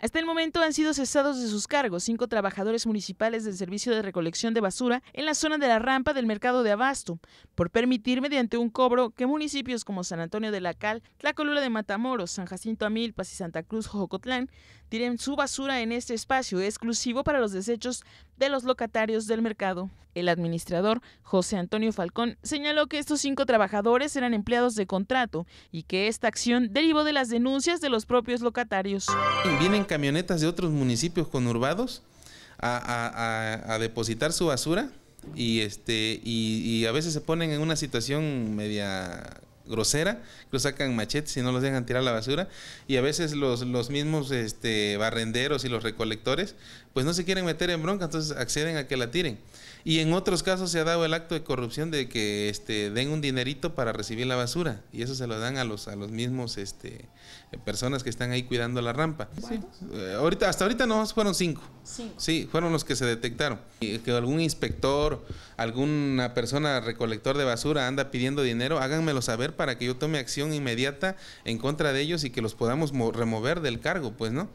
Hasta el momento han sido cesados de sus cargos cinco trabajadores municipales del servicio de recolección de basura en la zona de la rampa del mercado de Abasto, por permitir mediante un cobro que municipios como San Antonio de la Cal, La Tlacolula de Matamoros, San Jacinto Amilpas y Santa Cruz Jocotlán tiren su basura en este espacio exclusivo para los desechos de los locatarios del mercado. El administrador José Antonio Falcón señaló que estos cinco trabajadores eran empleados de contrato y que esta acción derivó de las denuncias de los propios locatarios camionetas de otros municipios conurbados a, depositar su basura y este y, a veces se ponen en una situación media grosera, los sacan machetes y no los dejan tirar la basura. Y a veces los, los mismos este, barrenderos y los recolectores, pues no se quieren meter en bronca, entonces acceden a que la tiren. Y en otros casos se ha dado el acto de corrupción de que este, den un dinerito para recibir la basura. Y eso se lo dan a los, a los mismos este, personas que están ahí cuidando la rampa. Eh, ahorita, hasta ahorita no fueron cinco. Sí. fueron los que se detectaron. que algún inspector, alguna persona recolector de basura anda pidiendo dinero, háganmelo saber para que yo tome acción inmediata en contra de ellos y que los podamos remover del cargo, pues, ¿no?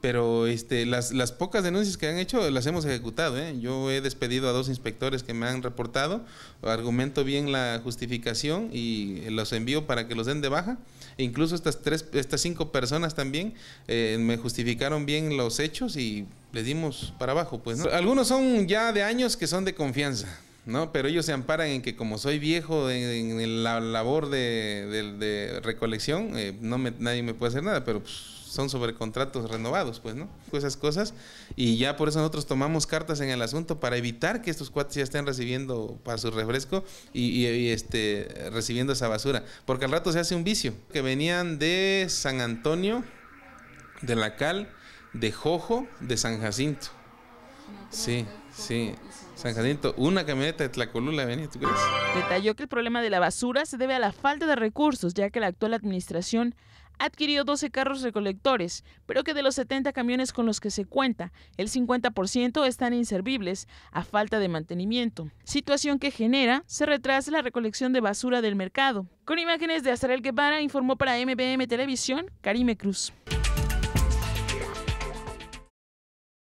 Pero este, las, las pocas denuncias que han hecho las hemos ejecutado. ¿eh? Yo he despedido a dos inspectores que me han reportado, argumento bien la justificación y los envío para que los den de baja. E incluso estas, tres, estas cinco personas también eh, me justificaron bien los hechos y les dimos para abajo. Pues, ¿no? Algunos son ya de años que son de confianza ¿no? Pero ellos se amparan en que como soy viejo en, la labor de, recolección, eh, no nadie me puede hacer nada, pero pues, son sobre contratos renovados, pues, ¿no? Esas cosas. Y ya por eso nosotros tomamos cartas en el asunto para evitar que estos cuates ya estén recibiendo para su refresco y, este, recibiendo esa basura. Porque al rato se hace un vicio. Que venían de San Antonio, de La Cal, de Jojo, de San Jacinto Sí, sí. San Jacinto, una camioneta de Tlacolula venía, ¿tú crees? Detalló que el problema de la basura se debe a la falta de recursos, ya que la actual administración adquirió 12 carros recolectores, pero que de los 70 camiones con los que se cuenta, el 50% están inservibles a falta de mantenimiento, situación que genera se retrasa la recolección de basura del mercado. Con imágenes de Azarel Guevara, informó para MBM Televisión, Karime Cruz.